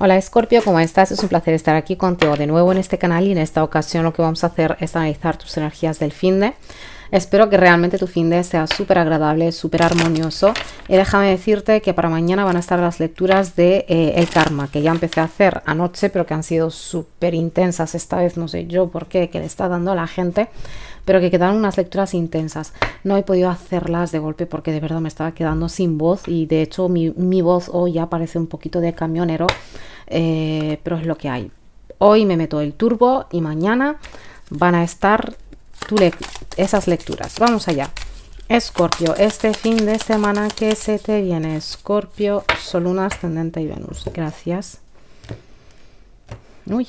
Hola Scorpio, ¿cómo estás? Es un placer estar aquí contigo de nuevo en este canal y en esta ocasión lo que vamos a hacer es analizar tus energías del fin de. Espero que realmente tu fin de sea súper agradable, súper armonioso. Y déjame decirte que para mañana van a estar las lecturas de eh, El Karma, que ya empecé a hacer anoche, pero que han sido súper intensas esta vez, no sé yo por qué, que le está dando a la gente pero que quedaron unas lecturas intensas. No he podido hacerlas de golpe porque de verdad me estaba quedando sin voz y de hecho mi, voz hoy ya parece un poquito de camionero, eh, pero es lo que hay. Hoy me meto el turbo y mañana van a estar esas lecturas. Vamos allá. Escorpio, este fin de semana que se te viene, Escorpio, Sol, Luna, Ascendente y Venus. Gracias. Uy,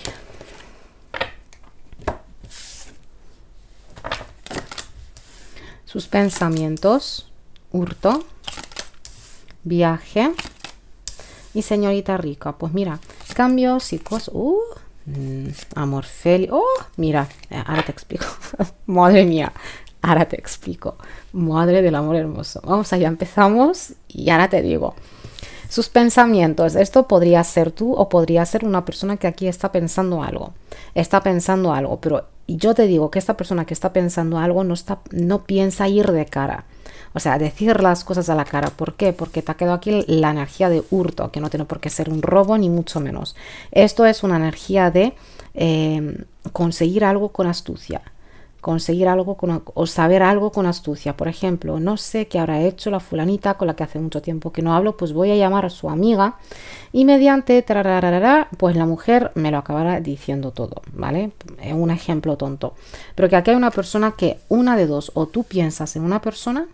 sus pensamientos, hurto, viaje y señorita rica. Pues mira, cambios y cosas. Uh, mm, amor feliz. Oh, mira, eh, ahora te explico. Madre mía, ahora te explico. Madre del amor hermoso. Vamos allá, empezamos y ahora te digo. Sus pensamientos. Esto podría ser tú o podría ser una persona que aquí está pensando algo. Está pensando algo, pero yo te digo que esta persona que está pensando algo no, está, no piensa ir de cara. O sea, decir las cosas a la cara. ¿Por qué? Porque te ha quedado aquí la energía de hurto, que no tiene por qué ser un robo ni mucho menos. Esto es una energía de eh, conseguir algo con astucia conseguir algo o saber algo con astucia. Por ejemplo, no sé qué habrá hecho la fulanita con la que hace mucho tiempo que no hablo, pues voy a llamar a su amiga y mediante tarararara, pues la mujer me lo acabará diciendo todo, ¿vale? Es un ejemplo tonto. Pero que aquí hay una persona que una de dos, o tú piensas en una persona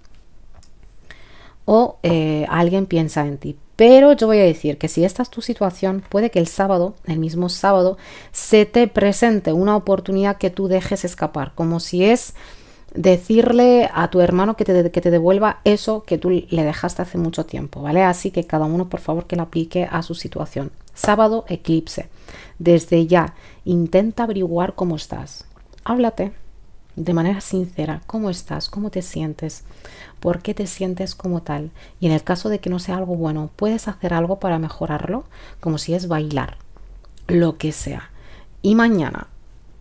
o eh, alguien piensa en ti. Pero yo voy a decir que si esta es tu situación, puede que el sábado, el mismo sábado, se te presente una oportunidad que tú dejes escapar, como si es decirle a tu hermano que te, devuelva eso que tú le dejaste hace mucho tiempo, ¿vale? Así que cada uno, por favor, que lo aplique a su situación. Sábado, eclipse. Desde ya, intenta averiguar cómo estás. Háblate, de manera sincera cómo estás, cómo te sientes, por qué te sientes como tal. Y en el caso de que no sea algo bueno, puedes hacer algo para mejorarlo, como si es bailar, lo que sea. Y mañana,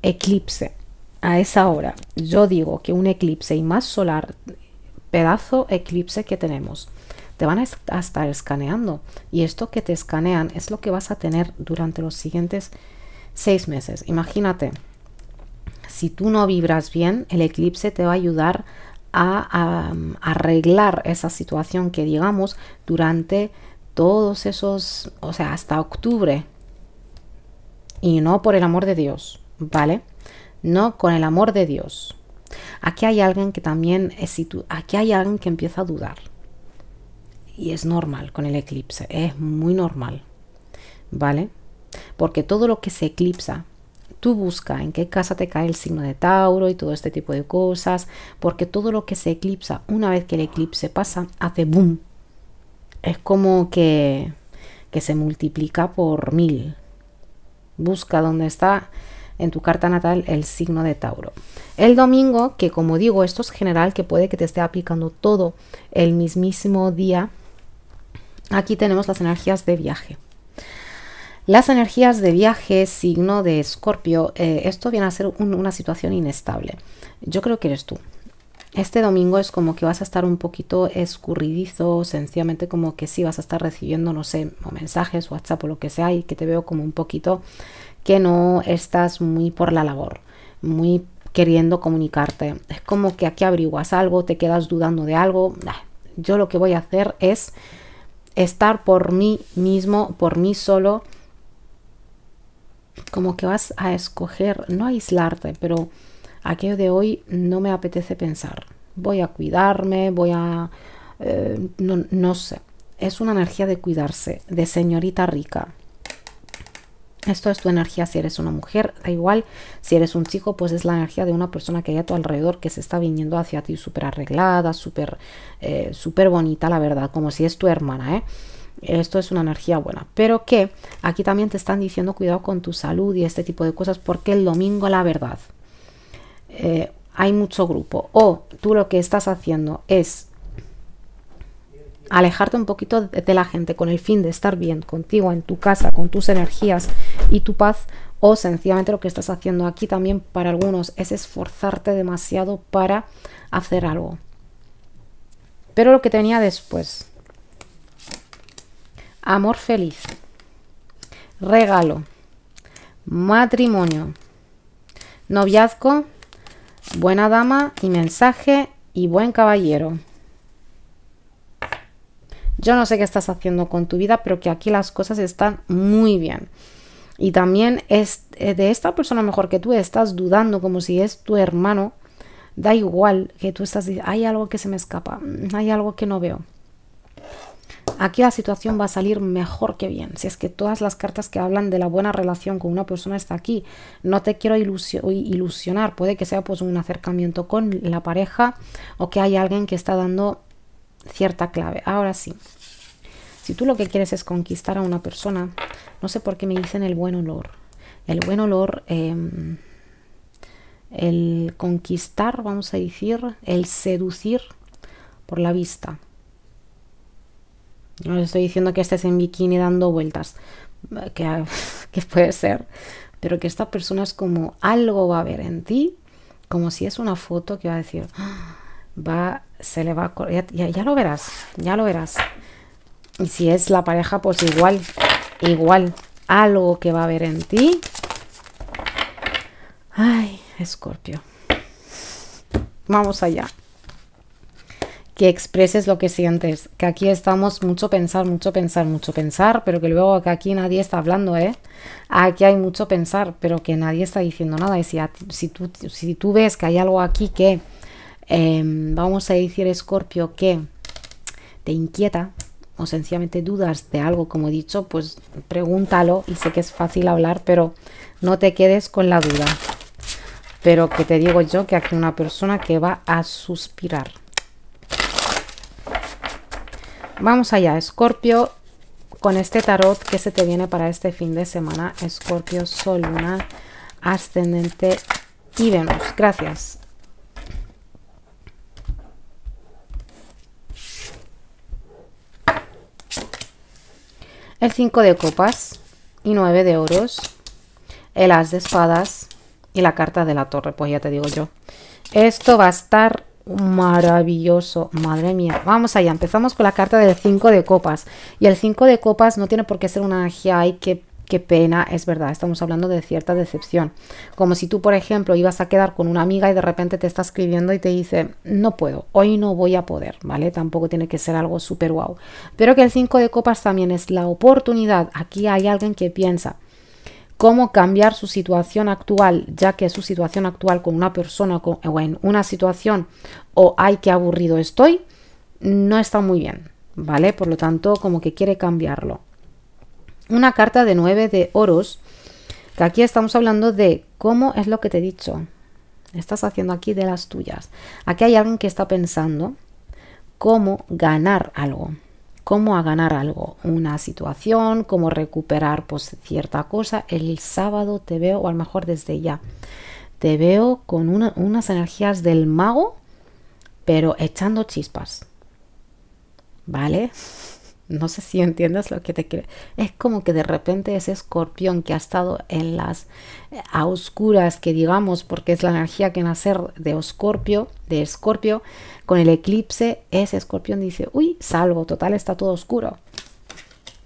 eclipse, a esa hora, yo digo que un eclipse y más solar, pedazo eclipse que tenemos. Te van a estar escaneando y esto que te escanean es lo que vas a tener durante los siguientes seis meses. Imagínate, si tú no vibras bien, el eclipse te va a ayudar a, arreglar esa situación que digamos durante todos esos, o sea, hasta octubre. Y no por el amor de Dios, ¿vale? No con el amor de Dios. Aquí hay alguien que también es aquí hay alguien que empieza a dudar. Y es normal con el eclipse, es muy normal. ¿Vale? Porque todo lo que se eclipsa Tú busca en qué casa te cae el signo de Tauro y todo este tipo de cosas, porque todo lo que se eclipsa, una vez que el eclipse pasa, hace boom. Es como que, que se multiplica por mil. Busca dónde está en tu carta natal el signo de Tauro. El domingo, que como digo, esto es general, que puede que te esté aplicando todo el mismísimo día, aquí tenemos las energías de viaje. Las energías de viaje, signo de escorpio, eh, esto viene a ser una situación inestable. Yo creo que eres tú. Este domingo es como que vas a estar un poquito escurridizo, sencillamente como que sí vas a estar recibiendo, no sé, mensajes, WhatsApp o lo que sea, y que te veo como un poquito que no estás muy por la labor, muy queriendo comunicarte. Es como que aquí averiguas algo, te quedas dudando de algo. Ah, yo lo que voy a hacer es estar por mí mismo, por mí solo como que vas a escoger, no aislarte, pero aquello de hoy no me apetece pensar. Voy a cuidarme, voy a... Eh, no, sé. Es una energía de cuidarse, de señorita rica. Esto es tu energía si eres una mujer, da igual. Si eres un chico, pues es la energía de una persona que hay a tu alrededor que se está viniendo hacia ti súper arreglada, súper eh, bonita, la verdad, como si es tu hermana, ¿eh? esto es una energía buena, pero que aquí también te están diciendo cuidado con tu salud y este tipo de cosas, porque el domingo la verdad eh, hay mucho grupo, o tú lo que estás haciendo es alejarte un poquito de, de la gente con el fin de estar bien contigo en tu casa, con tus energías y tu paz, o sencillamente lo que estás haciendo aquí también para algunos es esforzarte demasiado para hacer algo. Pero lo que tenía después, amor feliz, regalo, matrimonio, noviazgo, buena dama y mensaje y buen caballero. Yo no sé qué estás haciendo con tu vida, pero que aquí las cosas están muy bien. Y también es eh, de esta persona mejor que tú estás dudando como si es tu hermano. Da igual que tú estás diciendo, hay algo que se me escapa, hay algo que no veo. Aquí la situación va a salir mejor que bien. Si es que todas las cartas que hablan de la buena relación con una persona está aquí. No te quiero ilusionar. Puede que sea pues un acercamiento con la pareja o que hay alguien que está dando cierta clave. Ahora sí. Si tú lo que quieres es conquistar a una persona, no sé por qué me dicen el buen olor. El buen olor, em, el conquistar, vamos a decir, el seducir por la vista. No les estoy diciendo que estés en bikini dando vueltas, que, puede ser, pero que esta persona es como algo va a ver en ti, como si es una foto que va a decir, ah, va, se le va a ya, lo verás, ya lo verás. Y si es la pareja, pues igual, igual, algo que va a ver en ti. Ay, Escorpio. Vamos allá que expreses lo que sientes. Que aquí estamos mucho pensar, mucho pensar, mucho pensar, pero que luego que aquí nadie está hablando, ¿eh? Aquí hay mucho pensar, pero que nadie está diciendo nada. Y si, si, tú, ves que hay algo aquí que, em, vamos a decir, Escorpio, que te inquieta o sencillamente dudas de algo, como he dicho, pues pregúntalo y sé que es fácil hablar, pero no te quedes con la duda. Pero que te digo yo que aquí una persona que va a suspirar. Vamos allá, Scorpio, con este tarot que se te viene para este fin de semana. Scorpio, Sol, Luna, Ascendente y Venus. Gracias. El 5 de copas y 9 de oros. El as de espadas y la carta de la torre, pues ya te digo yo. Esto va a estar maravilloso. Madre mía. Vamos allá. Empezamos con la carta del 5 de copas. Y el 5 de copas no tiene por qué ser una high que qué pena, es verdad, estamos hablando de cierta decepción. Como si tú, por ejemplo, ibas a quedar con una amiga y de repente te está escribiendo y te dice, no puedo, hoy no voy a poder, ¿vale? Tampoco tiene que ser algo súper guau. Pero que el 5 de copas también es la oportunidad. Aquí hay alguien que piensa, cómo cambiar su situación actual, ya que su situación actual con una persona o en una situación o hay que aburrido estoy, no está muy bien, ¿vale? Por lo tanto, como que quiere cambiarlo. Una carta de 9 de oros, que aquí estamos hablando de cómo es lo que te he dicho. Estás haciendo aquí de las tuyas. Aquí hay alguien que está pensando cómo ganar algo cómo a ganar algo, una situación, cómo recuperar pues, cierta cosa. El sábado te veo, o a lo mejor desde ya, te veo con unas energías del mago, pero echando chispas. ¿Vale? No sé si entiendes lo que te quiere Es como que de repente ese escorpión que ha estado en las eh, a oscuras, que digamos, porque es la energía que nacer de Escorpio, de Escorpio, con el eclipse, ese escorpión dice, uy, salvo, total, está todo oscuro.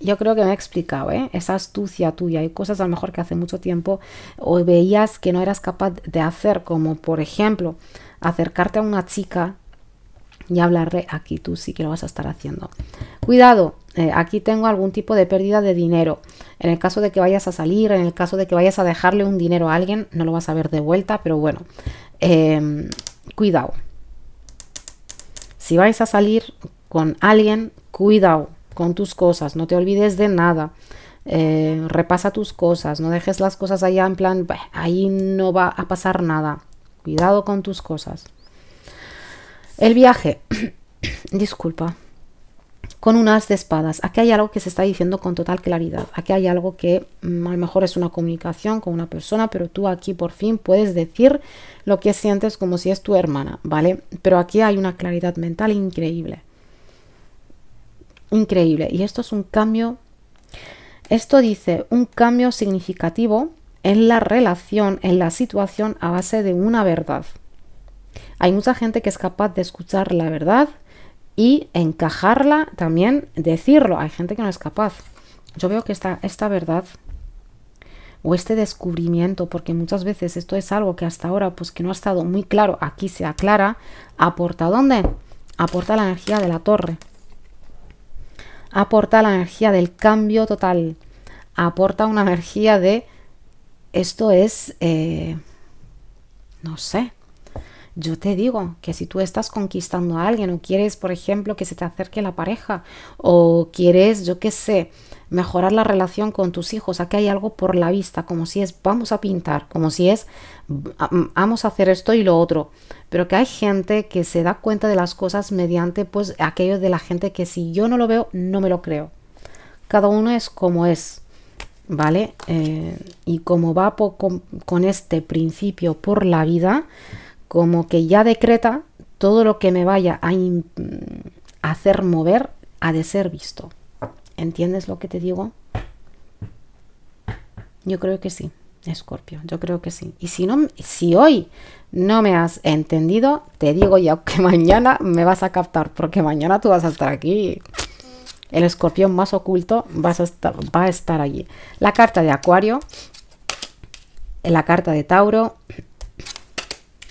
Yo creo que me he explicado, ¿eh? Esa astucia tuya. Hay cosas a lo mejor que hace mucho tiempo o veías que no eras capaz de hacer, como por ejemplo acercarte a una chica ya hablaré aquí, tú sí que lo vas a estar haciendo. Cuidado, eh, aquí tengo algún tipo de pérdida de dinero. En el caso de que vayas a salir, en el caso de que vayas a dejarle un dinero a alguien, no lo vas a ver de vuelta, pero bueno, em, cuidado. Si vais a salir con alguien, cuidado con tus cosas, no te olvides de nada. Eh, repasa tus cosas, no dejes las cosas allá en plan, ahí no va a pasar nada. Cuidado con tus cosas. El viaje, disculpa, con un de espadas. Aquí hay algo que se está diciendo con total claridad. Aquí hay algo que mm, a lo mejor es una comunicación con una persona, pero tú aquí por fin puedes decir lo que sientes como si es tu hermana, ¿vale? Pero aquí hay una claridad mental increíble. Increíble. Y esto es un cambio, esto dice un cambio significativo en la relación, en la situación a base de una verdad. Hay mucha gente que es capaz de escuchar la verdad y encajarla, también decirlo. Hay gente que no es capaz. Yo veo que esta, esta verdad o este descubrimiento, porque muchas veces esto es algo que hasta ahora pues que no ha estado muy claro, aquí se aclara, aporta ¿dónde? Aporta la energía de la torre. Aporta la energía del cambio total. Aporta una energía de esto es, eh, no sé, yo te digo que si tú estás conquistando a alguien o quieres, por ejemplo, que se te acerque la pareja o quieres, yo qué sé, mejorar la relación con tus hijos, aquí hay algo por la vista, como si es vamos a pintar, como si es mm, vamos a hacer esto y lo otro, pero que hay gente que se da cuenta de las cosas mediante pues aquello de la gente que si yo no lo veo, no me lo creo. Cada uno es como es. ¿vale? Eh, y como va con, este principio por la vida, como que ya decreta todo lo que me vaya a hacer mover ha de ser visto. ¿Entiendes lo que te digo? Yo creo que sí, Escorpio, yo creo que sí. Y si no si hoy no me has entendido, te digo ya que mañana me vas a captar, porque mañana tú vas a estar aquí. El escorpión más oculto va a estar allí. La carta de Acuario, la carta de Tauro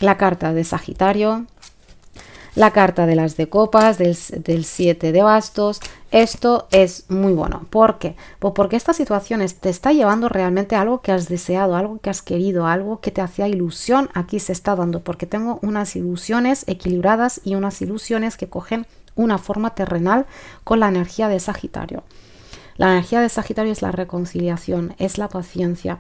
la carta de Sagitario, la carta de las de copas, del 7 de bastos. Esto es muy bueno. ¿Por qué? Pues porque esta situación te está llevando realmente algo que has deseado, algo que has querido, algo que te hacía ilusión. Aquí se está dando porque tengo unas ilusiones equilibradas y unas ilusiones que cogen una forma terrenal con la energía de Sagitario. La energía de Sagitario es la reconciliación, es la paciencia,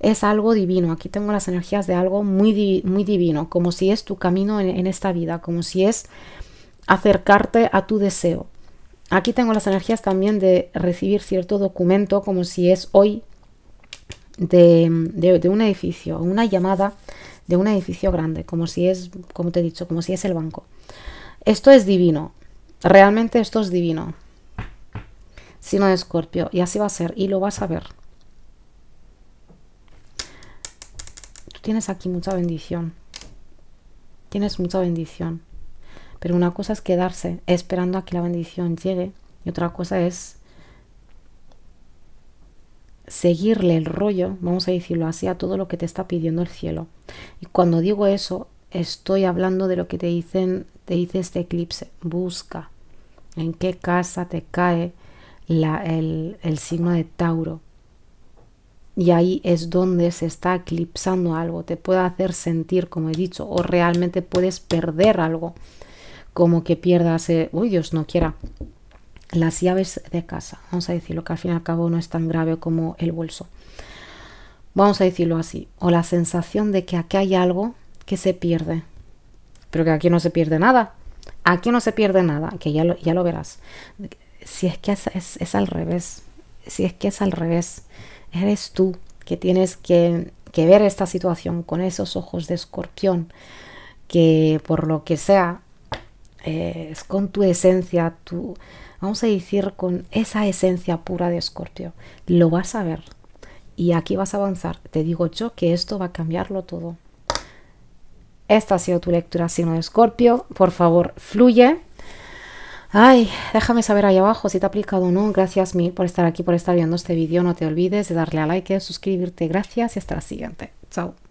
es algo divino. Aquí tengo las energías de algo muy, muy divino, como si es tu camino en, esta vida, como si es acercarte a tu deseo. Aquí tengo las energías también de recibir cierto documento, como si es hoy de, de, un edificio, una llamada de un edificio grande, como si es, como te he dicho, como si es el banco. Esto es divino, realmente esto es divino sino de Escorpio. Y así va a ser, y lo vas a ver. Tú tienes aquí mucha bendición. Tienes mucha bendición. Pero una cosa es quedarse esperando a que la bendición llegue y otra cosa es seguirle el rollo, vamos a decirlo así, a todo lo que te está pidiendo el cielo. Y cuando digo eso, estoy hablando de lo que te dicen, te dice este eclipse. Busca en qué casa te cae, el, signo de Tauro. Y ahí es donde se está eclipsando algo, te puede hacer sentir, como he dicho, o realmente puedes perder algo, como que pierdas, eh, uy Dios no quiera, las llaves de casa, vamos a decirlo, que al fin y al cabo no es tan grave como el bolso. Vamos a decirlo así, o la sensación de que aquí hay algo que se pierde, pero que aquí no se pierde nada, aquí no se pierde nada, que ya ya lo verás si es que es, al revés, si es que es al revés, eres tú que tienes que, ver esta situación con esos ojos de escorpión, que por lo que sea, eh, es con tu esencia, tu, vamos a decir, con esa esencia pura de escorpión, lo vas a ver. Y aquí vas a avanzar. Te digo yo que esto va a cambiarlo todo. Esta ha sido tu lectura, signo de escorpio. Por favor, fluye. Ay, déjame saber ahí abajo si te ha aplicado o no. Gracias mil por estar aquí, por estar viendo este vídeo. No te olvides de darle a like, suscribirte. Gracias y hasta la siguiente. Chao.